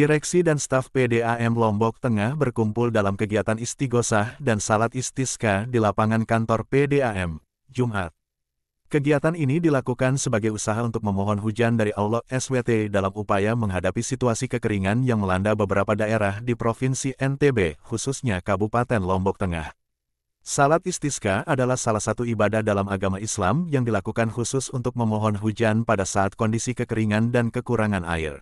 Direksi dan staf PDAM Lombok Tengah berkumpul dalam kegiatan istigosah dan salat istisqa di lapangan kantor PDAM, Jumat. Kegiatan ini dilakukan sebagai usaha untuk memohon hujan dari Allah SWT dalam upaya menghadapi situasi kekeringan yang melanda beberapa daerah di Provinsi NTB, khususnya Kabupaten Lombok Tengah. Salat istisqa adalah salah satu ibadah dalam agama Islam yang dilakukan khusus untuk memohon hujan pada saat kondisi kekeringan dan kekurangan air.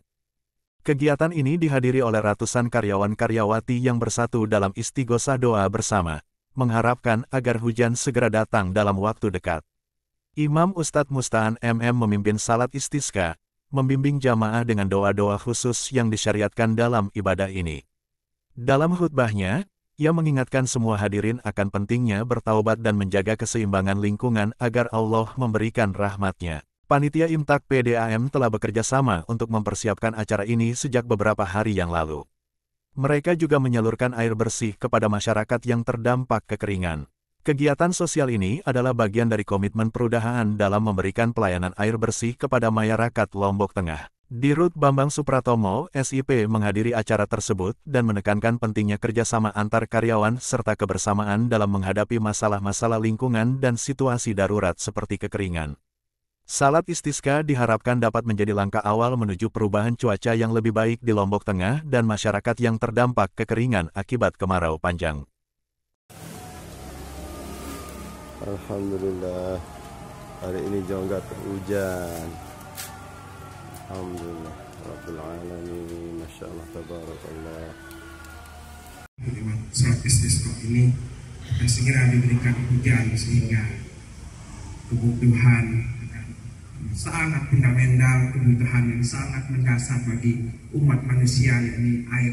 Kegiatan ini dihadiri oleh ratusan karyawan-karyawati yang bersatu dalam istighosah doa bersama, mengharapkan agar hujan segera datang dalam waktu dekat. Imam Ustadz Musta'an MM memimpin salat istisqa, membimbing jamaah dengan doa-doa khusus yang disyariatkan dalam ibadah ini. Dalam khutbahnya, ia mengingatkan semua hadirin akan pentingnya bertaubat dan menjaga keseimbangan lingkungan agar Allah memberikan rahmatnya. Panitia Imtak PDAM telah bekerja sama untuk mempersiapkan acara ini sejak beberapa hari yang lalu. Mereka juga menyalurkan air bersih kepada masyarakat yang terdampak kekeringan. Kegiatan sosial ini adalah bagian dari komitmen perudahan dalam memberikan pelayanan air bersih kepada masyarakat Lombok Tengah. Dirut Bambang Supratomo, SIP menghadiri acara tersebut dan menekankan pentingnya kerjasama antar karyawan serta kebersamaan dalam menghadapi masalah-masalah lingkungan dan situasi darurat seperti kekeringan. Salat istisqa diharapkan dapat menjadi langkah awal menuju perubahan cuaca yang lebih baik di Lombok Tengah dan masyarakat yang terdampak kekeringan akibat kemarau panjang. Alhamdulillah, hari ini jauh nggak hujan. Alhamdulillah, Rabbil Alamin, Masya Allah, Tabarakallah. Lewat salat istisqa ini akan segera diberikan hujan sehingga kebutuhan sangat fundamental kebutuhan yang sangat mendasar bagi umat manusia yakni air